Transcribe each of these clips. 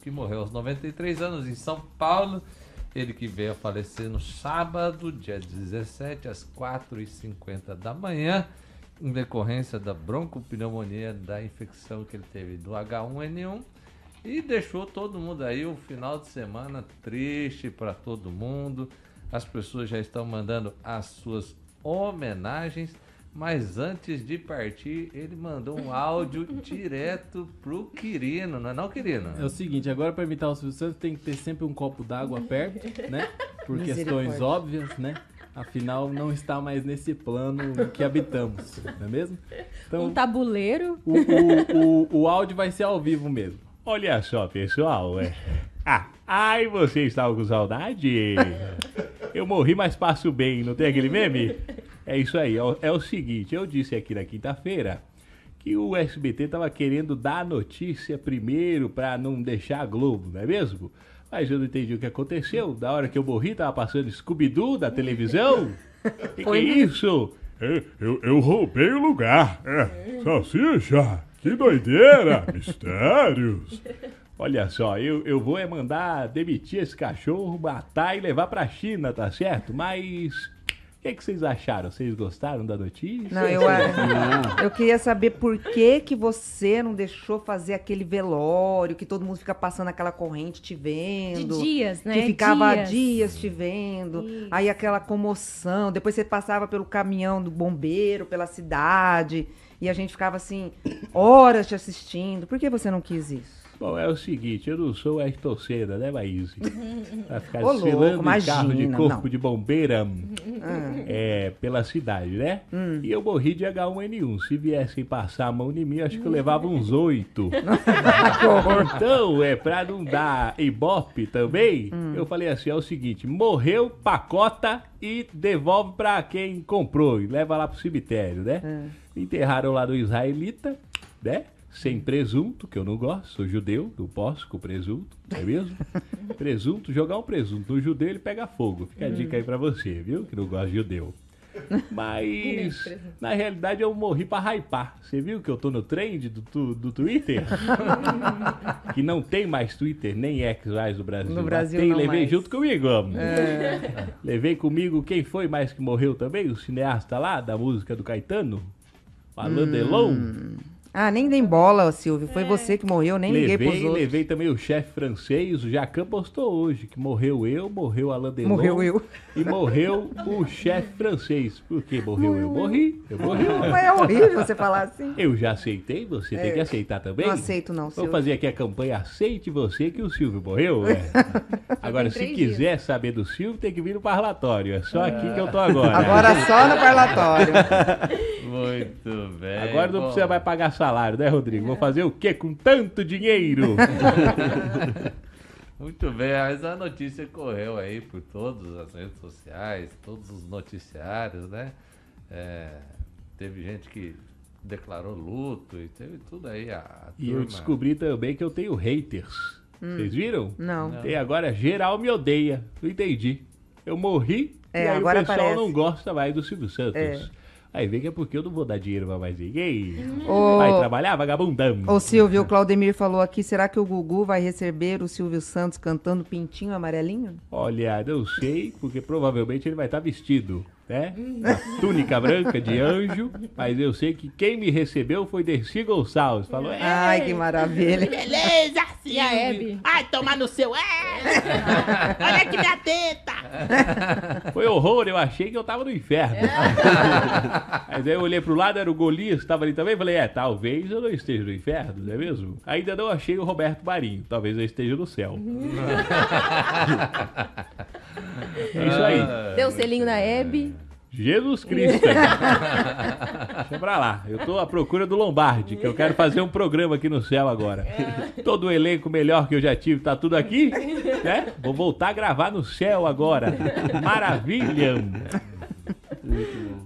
que morreu aos 93 anos em São Paulo. Ele que veio a falecer no sábado, dia 17, às 4h50 da manhã, em decorrência da broncopneumonia da infecção que ele teve do H1N1. E deixou todo mundo aí um final de semana triste para todo mundo. As pessoas já estão mandando as suas homenagens. Mas antes de partir, ele mandou um áudio direto pro Quirino, não é não, Quirino? É o seguinte, agora para imitar o Silvio Santos tem que ter sempre um copo d'água perto, né? Por questões óbvias, né? Afinal, não está mais nesse plano que habitamos, não é mesmo? Então, um tabuleiro? O, o, o, o áudio vai ser ao vivo mesmo. Olha só, pessoal. É... Ah, ai, você estava com saudade? Eu morri, mas passo bem, não tem aquele meme? É isso aí. É, é o seguinte, eu disse aqui na quinta-feira que o SBT estava querendo dar a notícia primeiro para não deixar a Globo, não é mesmo? Mas eu não entendi o que aconteceu. Da hora que eu morri, tava passando Scooby-Doo da televisão. que que é isso? Eu, é, eu, eu, roubei o lugar. É. Salsicha, que doideira, mistérios. Olha só, eu, eu vou é mandar demitir esse cachorro, matar e levar pra China, tá certo? Mas o que, é que vocês acharam? Vocês gostaram da notícia? Não, eu, eu queria saber por que, que você não deixou fazer aquele velório, que todo mundo fica passando aquela corrente te vendo. De dias, né? Que ficava dias, dias te vendo. Isso. Aí aquela comoção. Depois você passava pelo caminhão do bombeiro, pela cidade. E a gente ficava assim, horas te assistindo. Por que você não quis isso? Bom, é o seguinte, eu não sou a torcida, né, Maíse? Pra ficar Ô, desfilando louco, carro de corpo não. de bombeira ah. é, pela cidade, né? Hum. E eu morri de H1N1. Se viessem passar a mão em mim, acho que eu hum. levava uns oito. então, é, pra não dar ibope também, hum. eu falei assim, é o seguinte, morreu, pacota e devolve pra quem comprou e leva lá pro cemitério, né? Hum. Enterraram lá no israelita, né? sem presunto, que eu não gosto, sou judeu, não posso com presunto, não é mesmo? presunto, jogar um presunto no judeu, ele pega fogo. Fica a dica aí para você, viu? Que não gosta de judeu. Mas, na realidade, eu morri pra hypar. Você viu que eu tô no trend do, do Twitter? que não tem mais Twitter, nem X mais no Brasil. No Brasil tem, levei mais. junto comigo. É. Levei comigo quem foi mais que morreu também? O cineasta lá, da música do Caetano? Falando hum. Elon? Ah, nem dei bola, Silvio. Foi é. você que morreu, nem levei, liguei pros outros. Levei também o chefe francês, o Jacan postou hoje, que morreu eu, morreu a Delon. Morreu eu. E morreu o chefe francês. Por que morreu eu? eu morri. Eu morri. Mas é horrível você falar assim. Eu já aceitei, você é. tem que é. aceitar também. Não aceito não, Silvio. Vou fazer aqui a campanha Aceite Você que o Silvio morreu. É. Agora, se quiser dias. saber do Silvio, tem que vir no parlatório. É só aqui que eu tô agora. Agora só no parlatório. Muito bem. Agora não precisa mais pagar salário, né, Rodrigo? Vou fazer o quê com tanto dinheiro? Muito bem, mas a notícia correu aí por todas as redes sociais, todos os noticiários, né? É, teve gente que declarou luto e teve tudo aí. A, e eu descobri também que eu tenho haters. Hum. Vocês viram? Não. E agora geral me odeia. Não entendi. Eu morri é, e aí o pessoal aparece. não gosta mais do Silvio Santos. É. Aí vê que é porque eu não vou dar dinheiro pra mais ninguém. O... Uhum. Vai trabalhar, vagabundão. O Silvio, o Claudemir falou aqui, será que o Gugu vai receber o Silvio Santos cantando Pintinho Amarelinho? Olha, não sei, porque provavelmente ele vai estar tá vestido né? A túnica branca de anjo, mas eu sei que quem me recebeu foi Dercy Gonçalves. Falou, é, Ai, que maravilha. Beleza, sim, E a Hebe? Ai, tomar no seu. É. Olha aqui minha teta. Foi horror, eu achei que eu tava no inferno. É. mas aí eu olhei pro lado, era o Golias, tava ali também. Falei, é, talvez eu não esteja no inferno, não é mesmo? Ainda não achei o Roberto Marinho, talvez eu esteja no céu. Uhum. É isso aí. Ah. Deu selinho na Hebe. Jesus Cristo. Deixa pra lá. Eu tô à procura do Lombardi, que eu quero fazer um programa aqui no céu agora. Todo o elenco melhor que eu já tive tá tudo aqui, né? Vou voltar a gravar no céu agora. Maravilha!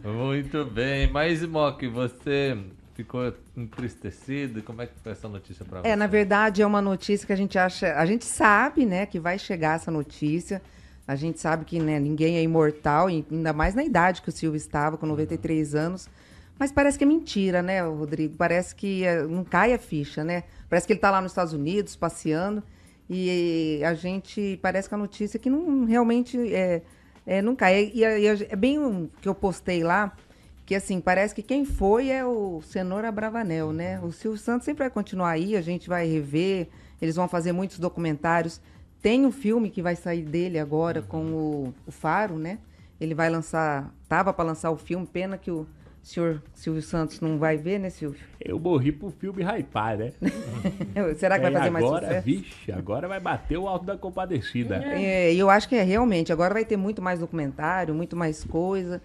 Muito bem. Mas, Mock, você ficou entristecido? Como é que foi essa notícia para é, você? É, na verdade, é uma notícia que a gente acha... A gente sabe, né, que vai chegar essa notícia a gente sabe que né, ninguém é imortal, ainda mais na idade que o Silvio estava, com 93 uhum. anos. Mas parece que é mentira, né, Rodrigo? Parece que eh, não cai a ficha, né? Parece que ele está lá nos Estados Unidos passeando e a gente parece que a notícia que não realmente é, é não cai. E, é, é, bem um que eu postei lá que assim parece que quem foi é o Cenoura Bravanel, né? Uhum. O Silvio Santos sempre vai continuar aí, a gente vai rever, eles vão fazer muitos documentários. Tem um filme que vai sair dele agora com o, o Faro, né? Ele vai lançar, tava para lançar o filme, pena que o senhor Silvio Santos não vai ver, né, Silvio? Eu morri pro filme hypar, né? Será que é, vai fazer agora, mais sucesso? Agora, vixe, agora vai bater o alto da compadecida. É, é eu acho que é realmente, agora vai ter muito mais documentário, muito mais coisa.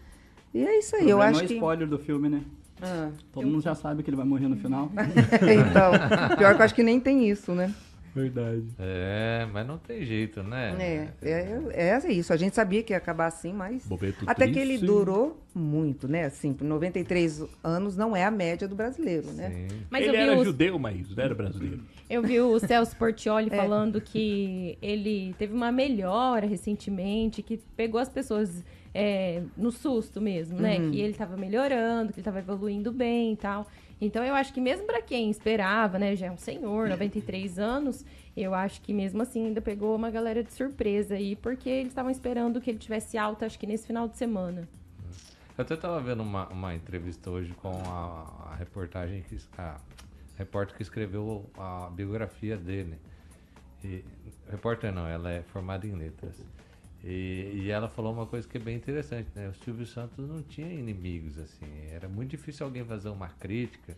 E é isso aí, eu acho é que... spoiler do filme, né? Ah, Todo eu... mundo já sabe que ele vai morrer no final. então, pior que eu acho que nem tem isso, né? Verdade. É, mas não tem jeito, né? É, é, é, é isso. A gente sabia que ia acabar assim, mas. Bobeto até triste. que ele durou muito, né? Assim, 93 anos não é a média do brasileiro, né? Mas ele era judeu, mas não era brasileiro. Eu vi o Celso Portioli é. falando que ele teve uma melhora recentemente, que pegou as pessoas. É, no susto mesmo, né? Uhum. Que ele estava melhorando, que ele estava evoluindo bem e tal. Então eu acho que mesmo para quem esperava, né, já é um senhor, 93 anos, eu acho que mesmo assim ainda pegou uma galera de surpresa aí, porque eles estavam esperando que ele tivesse alta, acho que nesse final de semana. Eu até estava vendo uma, uma, entrevista hoje com a, a reportagem que a, repórter que escreveu a biografia dele. E, repórter não, ela é formada em letras. E, e, ela falou uma coisa que é bem interessante, né? O Silvio Santos não tinha inimigos, assim. Era muito difícil alguém fazer uma crítica,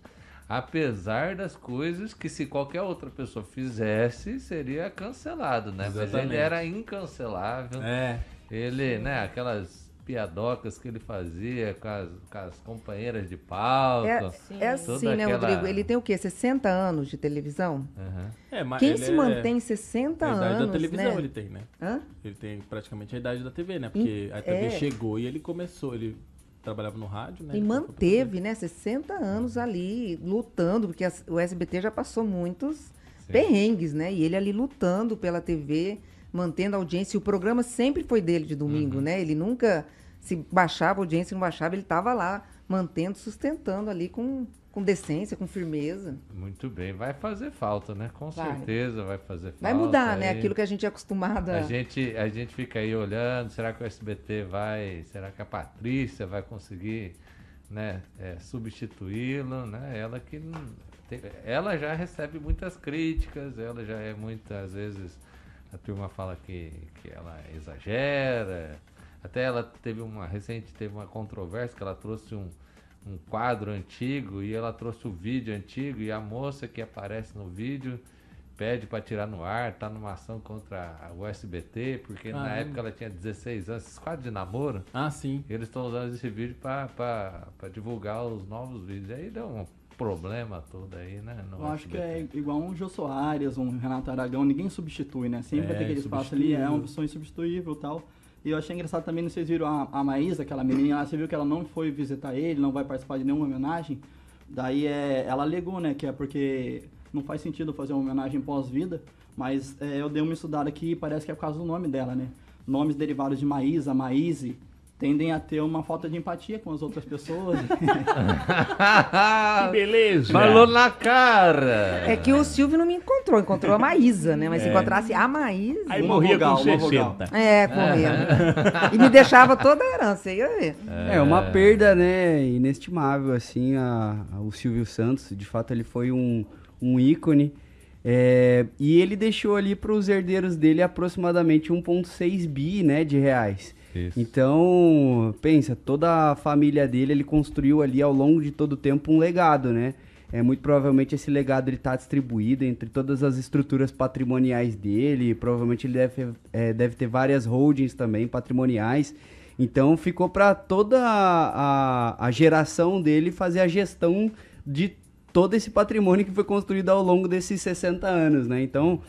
apesar das coisas que se qualquer outra pessoa fizesse, seria cancelado, né? Exatamente. Mas ele era incancelável. É. Ele, né, aquelas piadocas que ele fazia com as, com as companheiras de palco. É, é assim, né, Rodrigo? Ele tem o quê? 60 anos de televisão? Uhum. É, mas Quem se é mantém 60 anos, A idade anos, da televisão né? ele tem, né? Hã? Ele tem praticamente a idade da TV, né? Porque a TV é. chegou e ele começou, ele trabalhava no rádio, né? E manteve, né, 60 anos ali lutando, porque a, o SBT já passou muitos Sim. perrengues, né? E ele ali lutando pela TV mantendo a audiência. E o programa sempre foi dele de domingo, uhum. né? Ele nunca se baixava a audiência, não baixava, ele estava lá mantendo, sustentando ali com, com decência, com firmeza. Muito bem, vai fazer falta, né? Com vai. certeza vai fazer falta. Vai mudar, né? aí. né? Aquilo que a gente é acostumado a... a gente a gente fica aí olhando, será que o SBT vai, será que a Patrícia vai conseguir, né, é, substituí-lo, né? Ela que tem, ela já recebe muitas críticas, ela já é muitas vezes a turma fala que, que ela exagera. Até ela teve uma recente, teve uma controvérsia que ela trouxe um, um quadro antigo e ela trouxe o vídeo antigo e a moça que aparece no vídeo pede para tirar no ar, tá numa ação contra o SBT, porque ah, na época ela tinha 16 anos, esses quadros de namoro. Ah, sim. Eles estão usando esse vídeo para divulgar os novos vídeos. Aí deu um problema todo aí, né? No eu acho que é igual um Jô Soares, um Renato Aragão, ninguém substitui, né? Sempre é, vai ter é, aquele espaço ali, é uma opção insubstituível e tal. E eu achei engraçado também, vocês viram a, a Maísa, aquela menina lá, você viu que ela não foi visitar ele, não vai participar de nenhuma homenagem. Daí é, ela alegou, né, que é porque não faz sentido fazer uma homenagem pós-vida, mas é, eu dei uma estudada aqui e parece que é por causa do nome dela, né? Nomes derivados de Maísa, Maíse, tendem a ter uma falta de empatia com as outras pessoas. que beleza! Falou na cara! É que o Silvio não me encontrou, encontrou a Maísa, né? Mas é. se encontrasse a Maísa... Aí morria vogal, é, com 60. É, corria. É. E me deixava toda a herança, ia ver. É, é, uma perda, né, inestimável, assim, a, a, o Silvio Santos. De fato, ele foi um, um ícone. É, e ele deixou ali para os herdeiros dele aproximadamente 1,6 bi né, de reais. Isso. Então, pensa, toda a família dele, ele construiu ali ao longo de todo o tempo um legado, né? É, muito provavelmente esse legado está distribuído entre todas as estruturas patrimoniais dele. Provavelmente ele deve, é, deve ter várias holdings também patrimoniais. Então ficou para toda a, a geração dele fazer a gestão de todo esse patrimônio que foi construído ao longo desses 60 anos, né? Então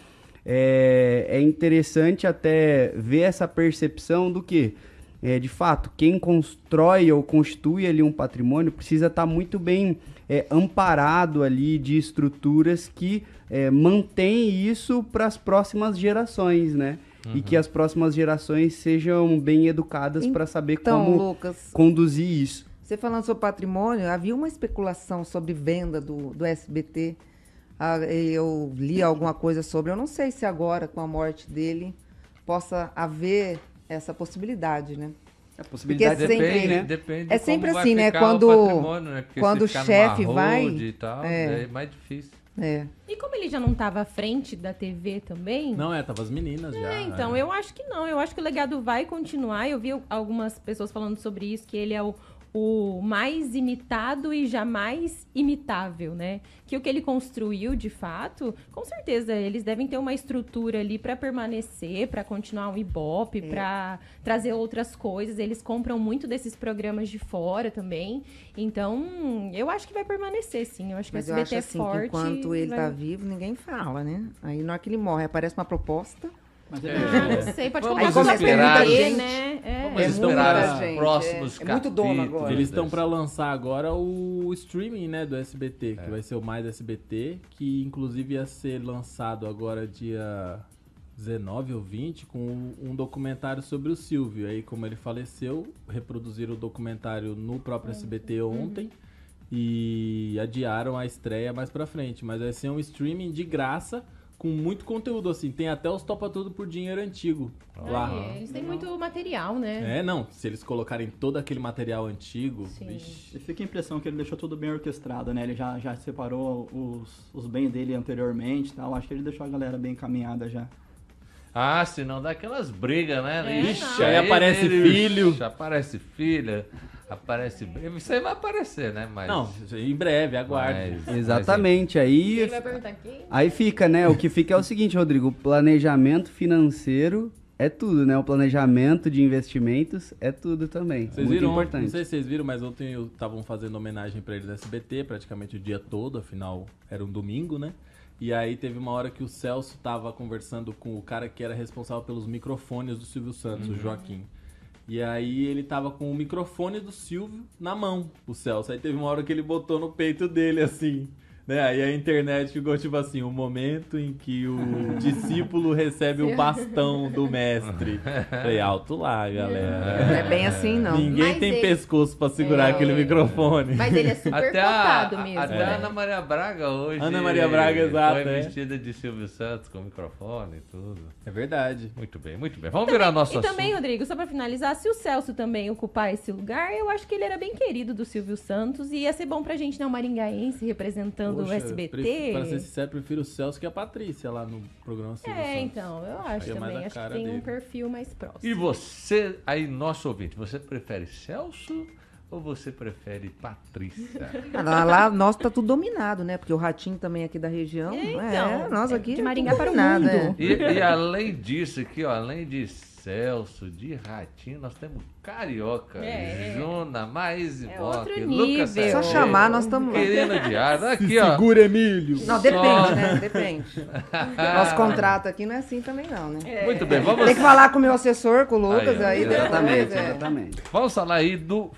é, é interessante até ver essa percepção do que, é, de fato, quem constrói ou constitui ali um patrimônio precisa estar tá muito bem é, amparado ali de estruturas que é, mantém isso para as próximas gerações, né? Uhum. E que as próximas gerações sejam bem educadas então, para saber como Lucas, conduzir isso. Você falando sobre patrimônio, havia uma especulação sobre venda do, do SBT ah, eu li alguma coisa sobre. Eu não sei se agora, com a morte dele, possa haver essa possibilidade, né? A possibilidade Porque depende, sempre, né? depende É sempre assim, né? Quando né? o, né? quando o chefe vai. Tal, é. é mais difícil. É. E como ele já não estava à frente da TV também? Não, é, tava as meninas é, já. Então, é. eu acho que não. Eu acho que o legado vai continuar. Eu vi algumas pessoas falando sobre isso, que ele é o, o mais imitado e jamais imitável, né? Que o que ele construiu de fato, com certeza eles devem ter uma estrutura ali para permanecer, para continuar um ibope, é. para trazer outras coisas. Eles compram muito desses programas de fora também. Então, eu acho que vai permanecer sim. Eu acho que Mas o SBT eu acho, é assim, forte. enquanto ele vai... tá vivo, ninguém fala, né? Aí na hora é que ele morre, aparece uma proposta mas é. É. Ah, sei, pode Vamos como é esperar, né? É. eles é estão é. próximos é. É muito dono agora. Eles estão para lançar agora o streaming, né, do SBT, que vai ser o Mais SBT, que inclusive ia ser lançado agora dia 19 ou 20 com um documentário sobre o Silvio. Aí, como ele faleceu, reproduziram o documentário no próprio hum, SBT uhum. ontem. Uhum. E adiaram a estreia mais para frente, mas vai ser um streaming de graça com muito conteúdo, assim. Tem até os Topa Tudo por Dinheiro antigo ah, lá. É, eles têm muito material, né? É, não. Se eles colocarem todo aquele material antigo, vixe. Fica a impressão que ele deixou tudo bem orquestrado, né? Ele já, já separou os, os bens dele anteriormente e tal. Acho que ele deixou a galera bem encaminhada já. Ah, senão dá aquelas brigas, né? É, Ixi, aí, aí aparece ele, filho. Ixi, aparece filha. Aparece. Você vai aparecer, né? Mas... Não, em breve, aguarde. Mas, Exatamente. Mas é- Aí. vai perguntar quem? Aí fica, né? O que fica é o seguinte, Rodrigo: planejamento financeiro é tudo, né? O planejamento de investimentos é tudo também. Vocês Muito viram, importante. Não sei se vocês viram, mas ontem estavam fazendo homenagem para eles da SBT praticamente o dia todo, afinal era um domingo, né? E aí teve uma hora que o Celso estava conversando com o cara que era responsável pelos microfones do Silvio Santos, uhum. o Joaquim. E aí ele tava com o microfone do Silvio na mão, o Celso. Aí teve uma hora que ele botou no peito dele, assim. Né? Aí a internet ficou tipo assim: o momento em que o discípulo recebe o bastão do mestre. Falei, alto lá, galera. Não é bem assim, não. Ninguém Mas tem ele- pescoço pra segurar É. aquele microfone. Mas ele é super Até, a, mesmo. até a é. Ana Maria Braga hoje. Ana Maria Braga, exato, Foi é. vestida de Silvio Santos com microfone e tudo. É verdade. Muito bem, muito bem. Vamos virar nosso E assunto. também, Rodrigo, só pra finalizar, se o Celso também ocupar esse lugar, eu acho que ele era bem querido do Silvio Santos e ia ser bom pra gente, né? O Maringaense representando do SBT. Pra ser sincero, prefiro o Celso que a Patrícia lá no programa Silvio É, Santos. então, eu acho, é acho também. Acho que tem dele. um perfil mais próximo. E você, aí, nosso ouvinte, você prefere Celso? Ou você prefere Patrícia? Ah, lá, lá nós tá tudo dominado, né? Porque o ratinho também é aqui da região. É, é, então, é, nós aqui. De Maringá para nada. E, e além disso, aqui, ó, além de Celso, de Ratinho, nós temos Carioca, é. Juna, Maís e é Bock, Lucas Só chamar, nós estamos lá. Querendo diário, aqui, ó. Segura Emílio. Não, depende, né? Só... né? Depende. Nosso contrato aqui não é assim também, não, né? É. Muito bem, vamos... Tem que falar com o meu assessor, com o Lucas, aí, aí né? exatamente, exatamente. Vamos falar aí do